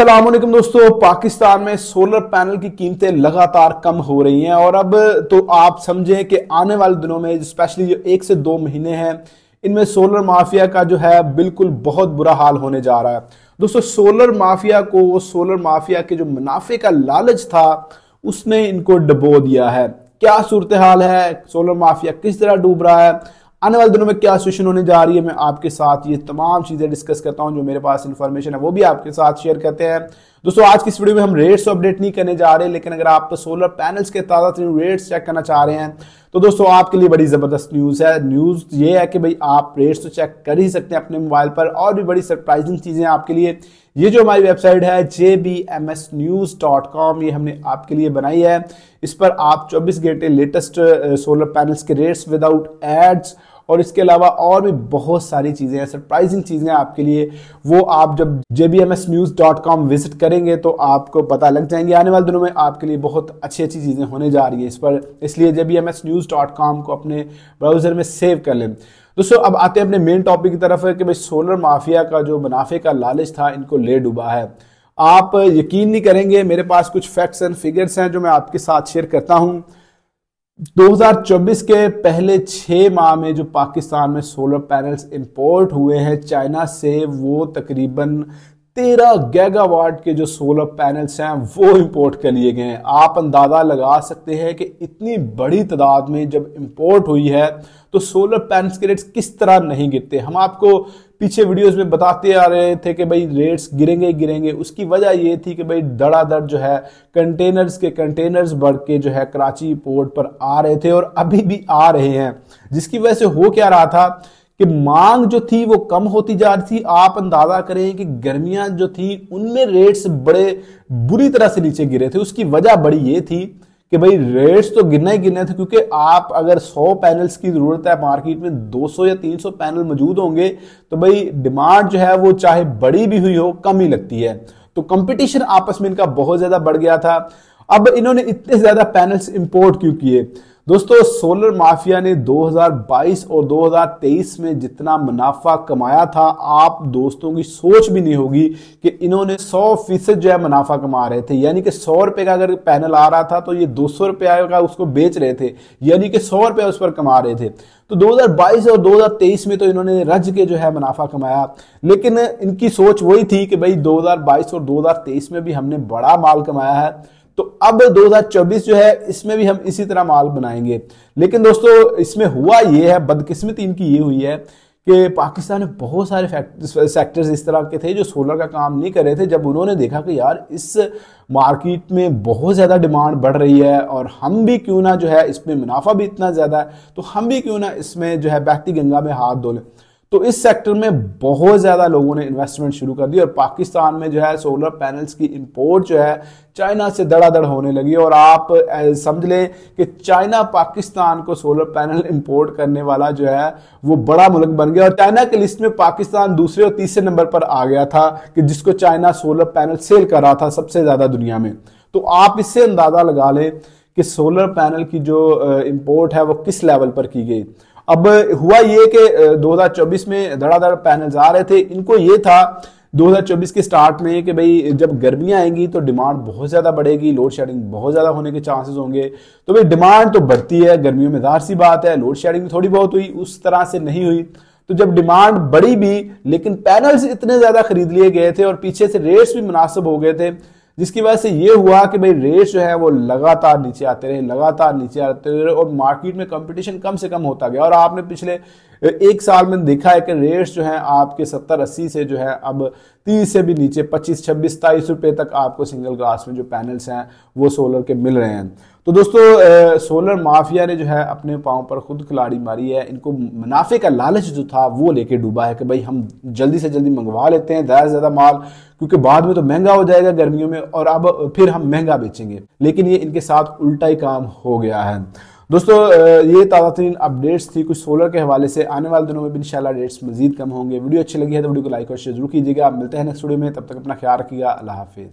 असलम दोस्तों पाकिस्तान में solar panel की कीमतें लगातार कम हो रही हैं और अब तो आप समझें कि आने वाले दिनों में स्पेशली जो एक से दो महीने हैं इनमें सोलर माफिया का जो है बिल्कुल बहुत बुरा हाल होने जा रहा है दोस्तों सोलर माफिया को वो सोलर माफिया के जो मुनाफे का लालच था उसने इनको डबो दिया है क्या सूरत हाल है सोलर माफिया किस तरह डूब रहा है आने वाले दिनों में क्या सिचुएशन होने जा रही है मैं आपके साथ ये तमाम चीज़ें डिस्कस करता हूँ जो मेरे पास इन्फॉर्मेशन है वो भी आपके साथ शेयर करते हैं दोस्तों आज की इस वीडियो में हम रेट्स अपडेट नहीं करने जा रहे लेकिन अगर आप सोलर पैनल्स के ताज़ा तरीन रेट्स चेक करना चाह रहे हैं तो दोस्तों आपके लिए बड़ी ज़बरदस्त न्यूज़ है न्यूज़ ये है कि भाई आप रेट्स तो चेक कर ही सकते हैं अपने मोबाइल पर और भी बड़ी सरप्राइजिंग चीज़ें आपके लिए ये जो हमारी वेबसाइट है J B M S news dot com ये हमने आपके लिए बनाई है इस पर आप 24 घंटे लेटेस्ट सोलर पैनल्स के रेट्स विदाउट एड्स और इसके अलावा और भी बहुत सारी चीज़ें हैं सरप्राइजिंग चीज़ें आपके लिए वो आप जब जे विजिट करेंगे तो आपको पता लग जाएंगे आने वाले दिनों में आपके लिए बहुत अच्छी अच्छी चीज़ें होने जा रही है इस पर इसलिए जे को अपने ब्राउज़र में सेव कर लें दोस्तों अब आते हैं अपने मेन टॉपिक की तरफ कि भाई सोलर माफिया का जो मुनाफे का लालच था इनको ले डूबा है आप यकीन नहीं करेंगे मेरे पास कुछ फैक्ट्स एंड फिगर्स हैं जो मैं आपके साथ शेयर करता हूं 2024 के पहले छः माह में जो पाकिस्तान में सोलर पैनल्स इंपोर्ट हुए हैं चाइना से वो तकरीबन तेरह गैगावाट के जो सोलर पैनल्स हैं वो इंपोर्ट कर लिए गए हैं आप अंदाज़ा लगा सकते हैं कि इतनी बड़ी तादाद में जब इंपोर्ट हुई है तो सोलर पैनल्स के रेट्स किस तरह नहीं गिरते हम आपको पीछे वीडियोस में बताते आ रहे थे कि भाई रेट्स गिरेंगे गिरेंगे उसकी वजह ये थी कि भाई धड़ाधड़ जो है कंटेनर्स के कंटेनर्स बढ़ के जो है कराची पोर्ट पर आ रहे थे और अभी भी आ रहे हैं जिसकी वजह से हो क्या रहा था कि मांग जो थी वो कम होती जा रही थी आप अंदाजा करें कि गर्मियां जो थी उनमें रेट्स बड़े बुरी तरह से नीचे गिरे थे उसकी वजह बड़ी ये थी कि भाई रेट्स तो गिनना ही गिनना थे क्योंकि आप अगर 100 पैनल्स की ज़रूरत है मार्केट में 200 या 300 पैनल मौजूद होंगे तो भाई डिमांड जो है वो चाहे बड़ी भी हुई हो कम ही लगती है तो कंपटीशन आपस में इनका बहुत ज़्यादा बढ़ गया था अब इन्होंने इतने ज़्यादा पैनल्स इंपोर्ट क्यों किए दोस्तों सोलर माफिया ने 2022 और 2023 में जितना मुनाफा कमाया था आप दोस्तों की सोच भी नहीं होगी कि इन्होंने 100 फीसद जो है मुनाफा कमा रहे थे यानी कि सौ रुपए का अगर पैनल आ रहा था तो ये दो सौ रुपये का उसको बेच रहे थे यानी कि सौ रुपये उस पर कमा रहे थे तो 2022 और 2023 में तो इन्होंने रज के जो है मुनाफा कमाया लेकिन इनकी सोच वही थी कि भाई 2022 और 2023 में भी हमने बड़ा माल कमाया है तो अब 2024 जो है इसमें भी हम इसी तरह माल बनाएंगे लेकिन दोस्तों इसमें हुआ ये है बदकिस्मती इनकी ये हुई है कि पाकिस्तान में बहुत सारे सेक्टर्स इस तरह के थे जो सोलर का काम नहीं कर रहे थे जब उन्होंने देखा कि यार इस मार्केट में बहुत ज़्यादा डिमांड बढ़ रही है और हम भी क्यों ना जो है इसमें मुनाफा भी इतना ज़्यादा है तो हम भी क्यों ना इसमें जो है बहती गंगा में हाथ धो लें तो इस सेक्टर में बहुत ज़्यादा लोगों ने इन्वेस्टमेंट शुरू कर दी और पाकिस्तान में जो है सोलर पैनल्स की इंपोर्ट जो है चाइना से धड़ाधड़ होने लगी और आप समझ लें कि चाइना पाकिस्तान को सोलर पैनल इंपोर्ट करने वाला जो है वो बड़ा मुल्क बन गया और चाइना की लिस्ट में पाकिस्तान दूसरे और तीसरे नंबर पर आ गया था कि जिसको चाइना सोलर पैनल सेल कर रहा था सबसे ज़्यादा दुनिया में तो आप इससे अंदाज़ा लगा लें कि सोलर पैनल की जो इंपोर्ट है वो किस लेवल पर की गई अब हुआ ये कि 2024 में धड़ाधड़ पैनल्स आ रहे थे इनको ये था 2024 के स्टार्ट में कि भाई जब गर्मियाँ आएंगी तो डिमांड बहुत ज़्यादा बढ़ेगी लोड शेडिंग बहुत ज़्यादा होने के चांसेस होंगे तो भाई डिमांड तो बढ़ती है गर्मियों में जाहिर सी बात है लोड शेडिंग थोड़ी बहुत हुई उस तरह से नहीं हुई तो जब डिमांड बढ़ी भी लेकिन पैनल्स इतने ज़्यादा खरीद लिए गए थे और पीछे से रेट्स भी मुनासिब हो गए थे जिसकी वजह से ये हुआ कि भाई रेट जो है वो लगातार नीचे आते रहे लगातार नीचे आते रहे और मार्केट में कंपटीशन कम से कम होता गया और आपने पिछले एक साल में देखा है कि रेट्स जो है आपके सत्तर अस्सी से जो है अब तीस से भी नीचे पच्चीस छब्बीस सताईस रुपए तक आपको सिंगल ग्लास में जो पैनल्स हैं वो सोलर के मिल रहे हैं तो दोस्तों ए, सोलर माफिया ने जो है अपने पाँव पर खुद खिलाड़ी मारी है इनको मुनाफे का लालच जो था वो लेके डूबा है कि भाई हम जल्दी से जल्दी मंगवा लेते हैं ज़्यादा से ज़्यादा माल क्योंकि बाद में तो महंगा हो जाएगा गर्मियों में और अब फिर हम महंगा बेचेंगे लेकिन ये इनके साथ उल्टा ही काम हो गया है दोस्तों ये ताज़ा तरीन अपडेट्स थी कुछ सोलर के हवाले से आने वाले दिनों में भी इंशाल्लाह रेट्स मजीद कम होंगे वीडियो अच्छी लगी है तो वीडियो को लाइक और शेयर जरूर कीजिएगा आप मिलते हैं नेक्स्ट वीडियो में तब तक अपना ख्याल रखिएगा अल्लाह हाफिज़